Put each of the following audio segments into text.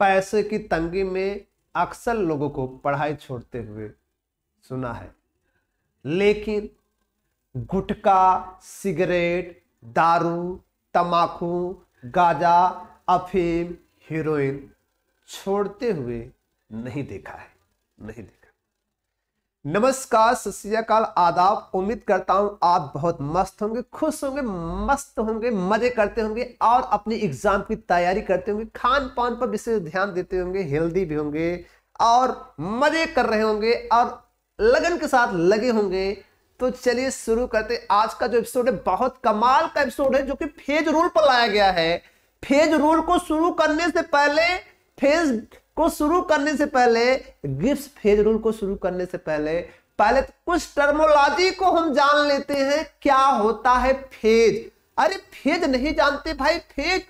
पैसे की तंगी में अक्सर लोगों को पढ़ाई छोड़ते हुए सुना है लेकिन गुटखा सिगरेट दारू तमाकू गाजा अफीम हीरोइन छोड़ते हुए नहीं देखा है नहीं देखा नमस्कार सत्याकाल आदाब उम्मीद करता हूं आप बहुत मस्त होंगे खुश होंगे मस्त होंगे मजे करते होंगे और अपनी एग्जाम की तैयारी करते होंगे खान पान पर विशेष ध्यान देते होंगे हेल्दी भी होंगे और मजे कर रहे होंगे और लगन के साथ लगे होंगे तो चलिए शुरू करते आज का जो एपिसोड है बहुत कमाल का एपिसोड है जो कि फेज रूल पर लाया गया है फेज रूल को शुरू करने से पहले फेज को शुरू करने से पहले गिफ्ट फेज रूल को शुरू करने से पहले पहले तो कुछ टर्मोलॉजी को हम जान लेते हैं क्या होता है फेज अरे फेज नहीं जानते भाई फेज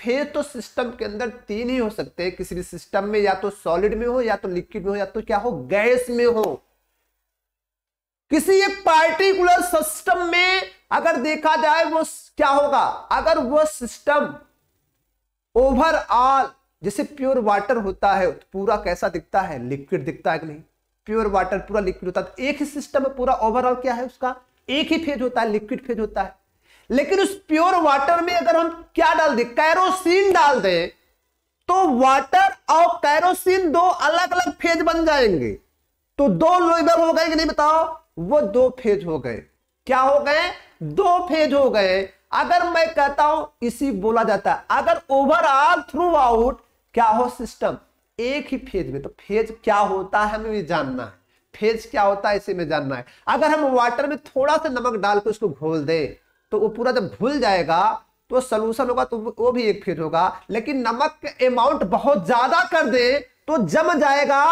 फेज तो सिस्टम के अंदर तीन ही हो सकते हैं किसी भी सिस्टम में या तो सॉलिड में हो या तो लिक्विड में हो या तो क्या हो गैस में हो किसी एक पार्टिकुलर सिस्टम में अगर देखा जाए वो क्या होगा अगर वो सिस्टम ओवरऑल जैसे प्योर वाटर होता है तो पूरा कैसा दिखता है लिक्विड दिखता है कि नहीं प्योर वाटर पूरा लिक्विड होता है तो एक ही सिस्टम में पूरा ओवरऑल क्या है उसका एक ही फेज होता है लिक्विड फेज होता है लेकिन उस प्योर वाटर में अगर हम क्या डाल दें कैरोसिन डाल दें तो वाटर और कैरोसिन दो अलग अलग फेज बन जाएंगे तो दो लोबर हो गए कि नहीं बताओ वो दो फेज हो गए क्या हो गए दो फेज हो गए अगर मैं कहता हूं इसी बोला जाता है अगर ओवरऑल थ्रू आउट क्या हो सिस्टम एक ही फेज में तो फेज क्या होता है हमें जानना है फेज क्या होता है इसे में जानना है अगर हम वाटर में थोड़ा सा नमक डाल के उसको घोल दें तो वो पूरा जब घुल जाएगा तो सोल्यूशन होगा तो वो भी एक फेज होगा लेकिन नमक का अमाउंट बहुत ज्यादा कर दे तो जम जाएगा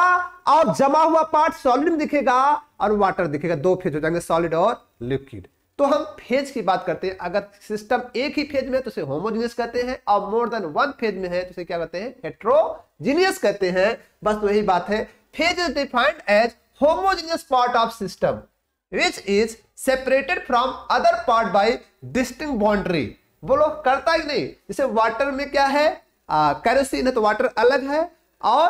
और जमा हुआ पार्ट सॉलिड दिखेगा और वाटर दिखेगा दो फेज हो जाएंगे सॉलिड और लिक्विड तो हम फेज की बात करते हैं अगर सिस्टम एक ही फेज में है तो उसे होमोजीनियस कहते हैं और मोर देन वन फेज में है तो उसे क्या कहते हैं हेट्रोजीनियस कहते हैं बस वही बात है phase is defined as homogeneous part of system which is separated from other part by distinct boundary बोलो करता ही नहीं जैसे वाटर में क्या है कैरोसिन है तो वाटर अलग है और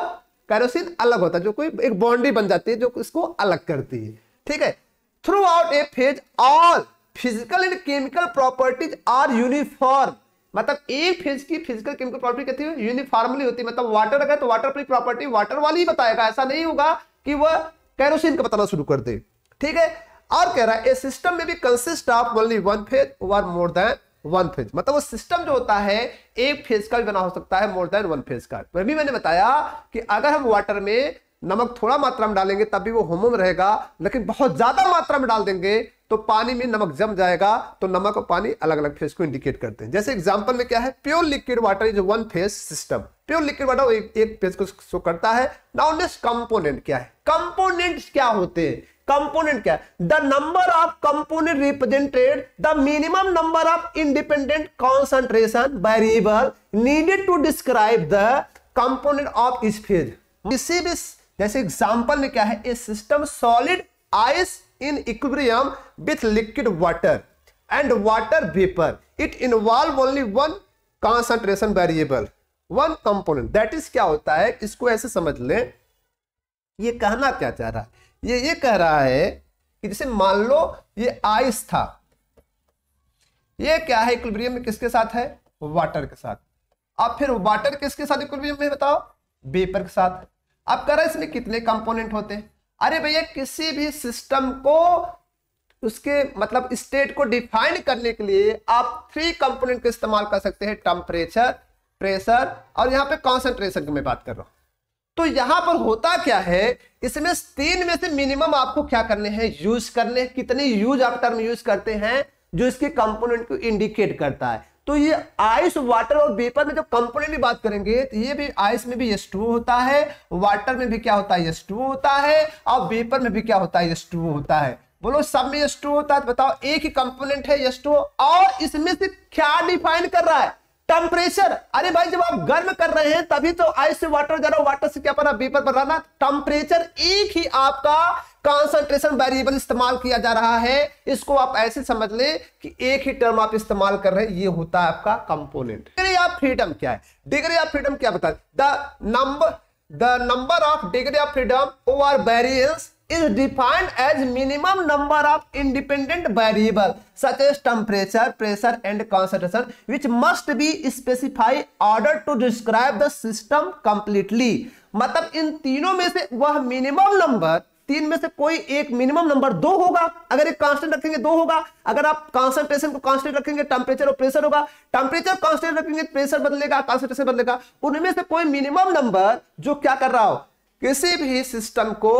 कैरोसिन अलग होता है जो कोई एक बाउंड्री बन जाती है जो इसको अलग करती है ठीक है throughout a phase all physical and chemical properties are uniform मतलब एक फेज की फिजिकल केमिकल प्रॉपर्टी कहती है यूनिफॉर्मली होती है मतलब वाटर अगर तो वाटर अपनी प्रॉपर्टी वाटर वाली ही बताएगा ऐसा नहीं होगा कि वह कैरोसिन का बताना शुरू कर दे ठीक है और कह रहा है ए सिस्टम में भी consist of only one phase और मोर देन वन फेज मतलब वो सिस्टम जो होता है एक फेज का भी बना हो सकता है मोर देन वन फेज का वह भी मैंने बताया कि अगर हम वाटर में नमक थोड़ा मात्रा में डालेंगे तब भी वो होमोम रहेगा लेकिन बहुत ज्यादा मात्रा में डाल देंगे तो पानी में नमक जम जाएगा तो नमक और पानी अलग अलग फेज को इंडिकेट करते हैं जैसे एग्जाम्पल में क्या है pure liquid water is one phase system pure liquid water एक, एक को शो करता है नाउ नेक्स्ट कंपोनेंट क्या है कंपोनेंट क्या होते हैं कंपोनेंट क्या the number of component represented the minimum number of independent concentration variable needed to describe the component of इस फेज किसी भी जैसे एग्जाम्पल में क्या है a system solid ice in equilibrium with liquid water and water vapour it involve only one concentration variable one component that is क्या होता है इसको ऐसे समझ लें ये कहना क्या चाह रहा है ये ये कह रहा है कि जैसे मान लो ये आइस था ये क्या है इक्विब्रियम में किसके साथ है वाटर के साथ अब फिर वाटर किसके साथ इक्विब्रियम में बताओ वेपर के साथ अब कह रहा है इसमें कितने कंपोनेंट होते हैं अरे भैया किसी भी सिस्टम को उसके मतलब स्टेट को डिफाइन करने के लिए आप थ्री कंपोनेंट का इस्तेमाल कर सकते हैं टेम्परेचर प्रेशर और यहां पे कॉन्सेंट्रेशन की मैं बात कर रहा हूं तो यहां पर होता क्या है इसमें तीन में से मिनिमम आपको क्या करने हैं यूज करने कितने यूज आप टर्म यूज करते हैं जो इसके कंपोनेंट को इंडिकेट करता है तो ये आइस वाटर और वेपर में जब कंपोनेंट की बात करेंगे तो ये भी आइस में भी एस होता है वाटर में भी क्या होता है एस होता है और वेपर में भी क्या होता है एस होता है बोलो सब में एस होता है तो बताओ एक ही कंपोनेंट है एस और इसमें से क्या डिफाइन कर रहा है टेम्परेचर अरे भाई जब आप गर्म कर रहे हैं तभी तो आइस से वाटर जा रहा वाटर से क्या पर वेपर बन रहा टेम्परेचर एक ही आपका कॉन्सेंट्रेशन वेरिएबल इस्तेमाल किया जा रहा है इसको आप ऐसे समझ लें कि एक ही टर्म आप इस्तेमाल कर रहे हैं ये होता है आपका कंपोनेंट डिग्री ऑफ फ्रीडम क्या है डिग्री ऑफ फ्रीडम क्या बता the number the number of degree of freedom or variance is defined as minimum number of independent variable such as temperature pressure and concentration which must be specified order to describe the system completely मतलब इन तीनों में से वह minimum number तीन में से कोई एक मिनिमम नंबर दो होगा अगर एक कांस्टेंट रखेंगे दो होगा अगर आप कॉन्सेंट्रेशन को कांस्टेंट रखेंगे टेम्परेचर और प्रेशर होगा टेम्परेचर कांस्टेंट रखेंगे प्रेशर बदलेगा कॉन्सेंट्रेशन बदलेगा उनमें से कोई मिनिमम नंबर जो क्या कर रहा हो किसी भी सिस्टम को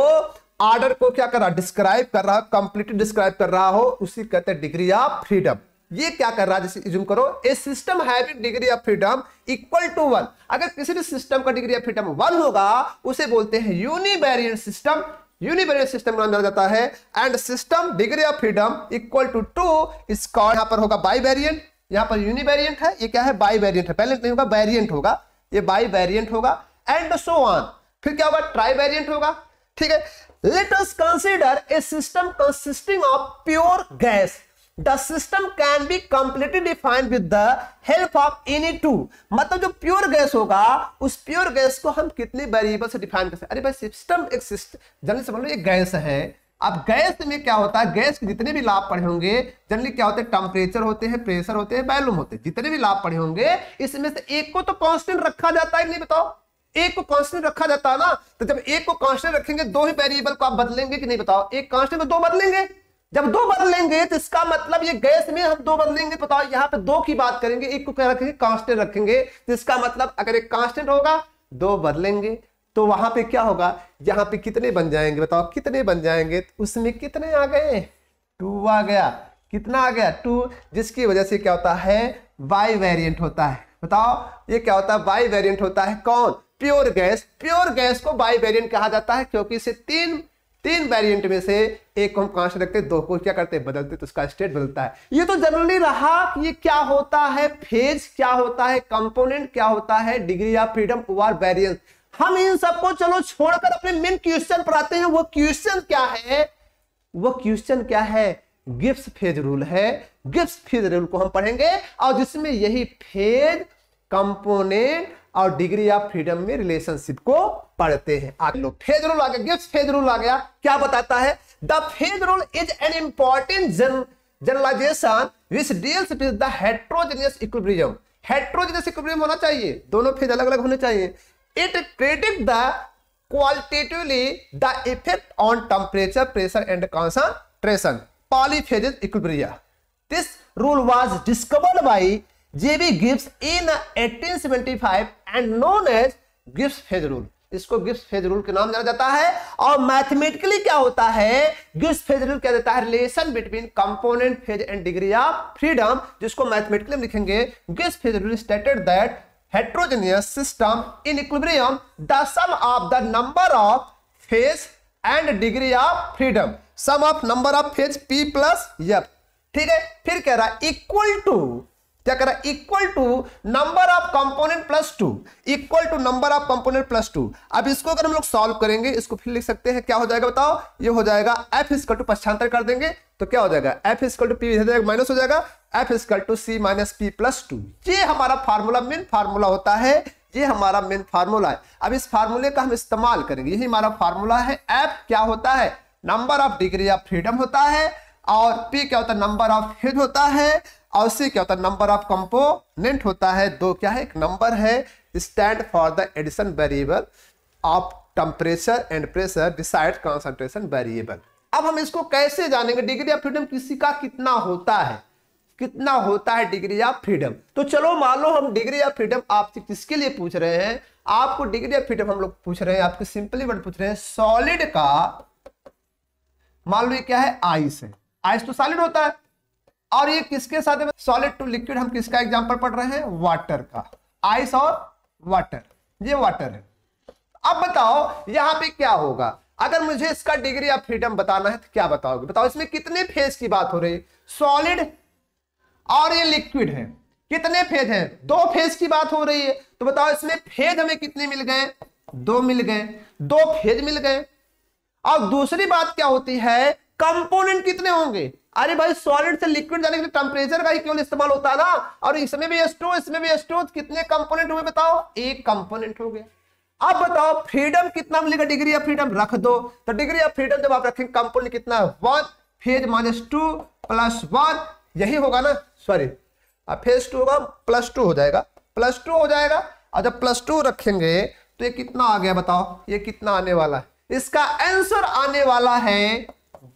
आर्डर को क्या कर रहा डिस्क्राइब कर रहा कंप्लीटली डिस्क्राइब कर रहा हो उसी कहते हैं डिग्री ऑफ फ्रीडम ये क्या कर रहा है जैसे करो a system having degree of freedom equal to one अगर किसी भी सिस्टम का डिग्री ऑफ फ्रीडम वन होगा उसे बोलते हैं यूनिवेरिएंट सिस्टम यूनिवेरिएंट सिस्टम का नाम जाता है and system degree of freedom equal to two is call यहां पर होगा बाई वेरियंट यहां पर यूनिवेरिएंट है ये क्या है बाई वेरियंट है पहले नहीं होगा वेरियंट होगा ये बाई वेरियंट होगा एंड सो ऑन फिर क्या होगा ट्राई वेरियंट होगा ठीक है let us consider a system consisting of pure gas the system can be completely defined with the help of any two मतलब जो प्योर गैस होगा उस प्योर गैस को हम कितने वेरिएबल से डिफाइन कर सकते अरे भाई सिस्टम एक सिस्टम जनरली समझ लो ये गैस है अब गैस में क्या होता है गैस के जितने भी लाभ पड़े होंगे जनरली क्या होते हैं टेम्परेचर होते हैं प्रेशर होते हैं वैल्यूम होते हैं जितने भी लाभ पड़े होंगे इसमें से एक को तो कॉन्स्टेंट रखा जाता है नहीं बताओ एक को कांस्टेंट रखा जाता है ना तो जब एक को कांस्टेंट रखेंगे दो ही वेरिएबल को आप बदलेंगे कि नहीं बताओ एक कांस्टेंट में तो दो बदलेंगे जब दो बदलेंगे तो इसका मतलब ये गैस में हम दो बदलेंगे बताओ यहां पे दो की बात करेंगे एक को क्या रखेंगे कांस्टेंट रखेंगे तो इसका मतलब अगर एक कांस्टेंट होगा दो बदलेंगे तो वहां पे क्या होगा यहां पे कितने बन जाएंगे बताओ कितने बन जाएंगे तो उसमें कितने आ गए टू आ गया कितना आ गया टू जिसकी वजह से क्या होता है वाई वेरिएंट होता है बताओ ये क्या होता है वाई वेरिएंट होता है कौन प्योर गैस प्योर गैस को बाई वेरियंट कहा जाता है क्योंकि इसे तीन तीन वेरिएंट में से एक को हम कहां से रखते दो को क्या करते हैं बदलते तो उसका स्टेट बदलता है ये तो जनरली रहा कि ये क्या होता है फेज क्या होता है कंपोनेंट क्या होता है डिग्री ऑफ फ्रीडम और वेरिएंस हम इन सबको चलो छोड़कर अपने मेन क्वेश्चन पर आते हैं वो क्वेश्चन क्या है वो क्वेश्चन क्या है गिप्स फेज रूल है गिप्स फेज रूल को हम पढ़ेंगे और जिसमें यही फेज कंपोनेंट और डिग्री ऑफ फ्रीडम में रिलेशनशिप को पढ़ते हैं आगे लोग फेज रूल आ गया गिफ्ट फेज रूल आ गया क्या बताता है the phase rule is an important generalization which deals with the heterogeneous equilibrium heterogeneous equilibrium होना चाहिए दोनों फेज अलग अलग होने चाहिए it critic the qualitatively the effect on temperature pressure and concentration polyphasic equilibria. This rule was discovered by J B Gibbs in 1875 and known as gift phase rule इसको gift phase rule के नाम जाना जाता है और मैथमेटिकली क्या होता है गिफ्ट फेज रूल क्या देता है relation between component phase and degree of freedom जिसको मैथमेटिकली हम लिखेंगे gift phase rule stated that heterogeneous system in equilibrium the sum of the number of phase and degree of freedom sum of number of phase P plus f ठीक है फिर कह रहा है equal to क्या करा equal to number of component plus two equal to number of component plus two अब इसको अगर हम लोग सॉल्व करेंगे इसको फिर लिख सकते हैं क्या हो जाएगा बताओ ये हो जाएगा एफ इसकल टू पश्चांतर कर देंगे तो क्या हो जाएगा F is equal to P minus हो जाएगा F is equal to C minus P plus two ये हमारा फार्मूला मेन फार्मूला होता है ये हमारा मेन फार्मूला है अब इस फार्मूले का हम इस्तेमाल करेंगे यही हमारा फार्मूला है एफ क्या होता है number of degree of freedom होता है और पी क्या होता है नंबर ऑफ हेड होता है अवश्य क्या होता है नंबर ऑफ कंपोनेंट होता है दो क्या है एक नंबर है stand for the addition variable of temperature and pressure decide concentration variable अब हम इसको कैसे जानेंगे डिग्री ऑफ फ्रीडम किसी का कितना होता है कितना होता है डिग्री ऑफ फ्रीडम तो चलो मान लो हम डिग्री ऑफ फ्रीडम आपसे किसके लिए पूछ रहे हैं आपको डिग्री ऑफ फ्रीडम हम लोग पूछ रहे हैं आपको सिंपली वर्ड पूछ रहे हैं सॉलिड का मान लो ये क्या है आइस है आइस तो सॉलिड होता है और ये किसके साथ है सॉलिड टू लिक्विड हम किसका एग्जाम्पल पढ़ रहे हैं वाटर का आइस और वाटर ये वाटर है अब बताओ यहां पे क्या होगा अगर मुझे इसका डिग्री ऑफ फ्रीडम बताना है तो क्या बताओगे बताओ इसमें कितने फेज की बात हो रही है सॉलिड और ये लिक्विड है कितने फेज हैं दो फेज की बात हो रही है तो बताओ इसमें फेज हमें कितने मिल गए दो मिल गए दो फेज मिल गए और दूसरी बात क्या होती है कंपोनेंट कितने होंगे अरे भाई सॉलिड से लिक्विड जाने के लिए टेम्परेचर का ही केवल इस्तेमाल होता है ना और इसमें भी एस्टो इसमें भी एस्टो तो कितने कंपोनेंट हुए बताओ एक कंपोनेंट हो गया अब बताओ फ्रीडम कितना मिलेगा डिग्री ऑफ फ्रीडम रख दो तो डिग्री ऑफ फ्रीडम जब आप रखेंगे कंपोनेंट कितना one phase minus two plus one यही होगा ना सॉरी अब फेज टू होगा प्लस टू हो जाएगा प्लस टू हो जाएगा और जब प्लस टू रखेंगे तो ये कितना आ गया बताओ ये कितना आने वाला है इसका आंसर आने वाला है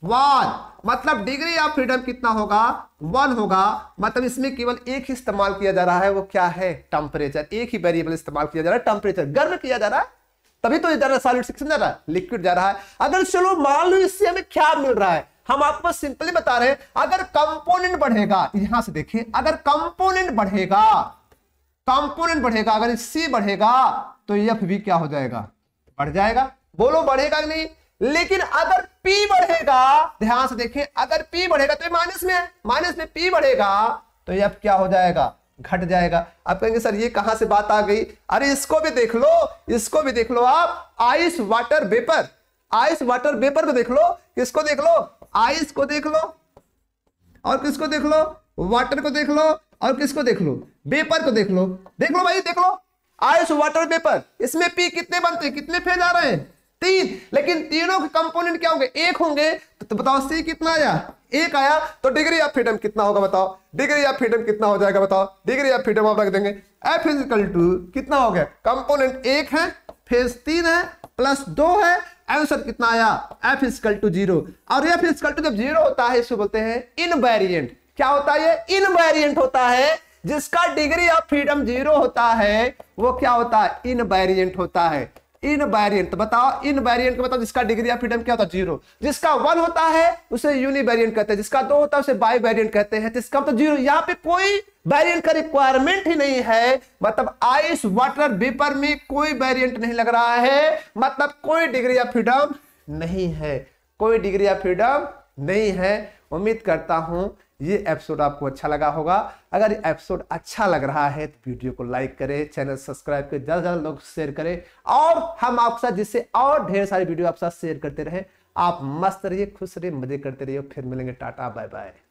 वन मतलब डिग्री ऑफ फ्रीडम कितना होगा वन होगा मतलब इसमें केवल एक ही इस्तेमाल किया जा रहा है वो क्या है टेम्परेचर एक ही वेरिएबल इस्तेमाल किया जा रहा है टेम्परेचर गर्म किया जा रहा है तभी तो जा रहा है सॉलिड सेक्शन जा रहा है लिक्विड जा रहा है अगर चलो मान लो इससे हमें क्या मिल रहा है हम आपको सिंपली बता रहे हैं अगर कंपोनेंट बढ़ेगा यहां से देखिए अगर कंपोनेंट बढ़ेगा कंपोनेंट बढ़ेगा अगर सी बढ़ेगा तो एफ भी क्या हो जाएगा बढ़ जाएगा बोलो बढ़ेगा नहीं लेकिन अगर पी बढ़ेगा ध्यान से देखें अगर पी बढ़ेगा तो माइनस में है माइनस में पी बढ़ेगा तो ये अब क्या हो जाएगा घट जाएगा अब कहेंगे सर ये कहां से बात आ गई अरे इसको भी देख लो इसको भी देख लो आप ice water vapour ice water vapour को देख लो किसको देख लो आइस को देख लो और किसको देख लो वाटर को देख लो और किसको देख लो वेपर को देख लो देख लो भाई देख लो आइस वाटर वेपर इसमें पी कितने बनते कितने फेज आ रहे हैं तीन लेकिन तीनों के कंपोनेंट क्या होंगे एक होंगे तो तो बताओ सी कितना आया एक आया तो डिग्री ऑफ फ्रीडम कितना होगा बताओ डिग्री ऑफ फ्रीडम कितना हो जाएगा बताओ डिग्री ऑफ फ्रीडम आप रख देंगे एफ इजिकल टू कितना हो गया कंपोनेंट एक है फेज तीन है प्लस दो है आंसर कितना आया एफ इजकल टू जीरो और एफ इजकल टू जब जीरो होता है इसको बोलते हैं इनवेरिएंट क्या होता है ये इनवेरिएंट होता है जिसका डिग्री ऑफ फ्रीडम जीरो होता है वो क्या होता है इनवेरिएंट होता है इन तो बताओ इन इनवेरिएंट का मतलब जिसका डिग्री ऑफ फ्रीडम क्या होता है जीरो जिसका वन होता है उसे यूनिवेरिएंट कहते हैं जिसका दो होता है उसे बाई वेरियंट कहते हैं जिसका मतलब जीरो यहाँ पे कोई वेरियंट का रिक्वायरमेंट ही नहीं है मतलब आइस वाटर बेपर में कोई वेरियंट नहीं लग रहा है मतलब कोई डिग्री ऑफ फ्रीडम नहीं है कोई डिग्री ऑफ फ्रीडम नहीं है उम्मीद करता हूं ये एपिसोड आपको अच्छा लगा होगा अगर ये एपिसोड अच्छा लग रहा है तो वीडियो को लाइक करें चैनल सब्सक्राइब करें ज़्यादा से ज़्यादा लोग शेयर करें और हम आपके साथ जिससे और ढेर सारी वीडियो आपके साथ शेयर करते रहे आप मस्त रहिए खुश रहिए मजे करते रहिए फिर मिलेंगे टाटा बाय बाय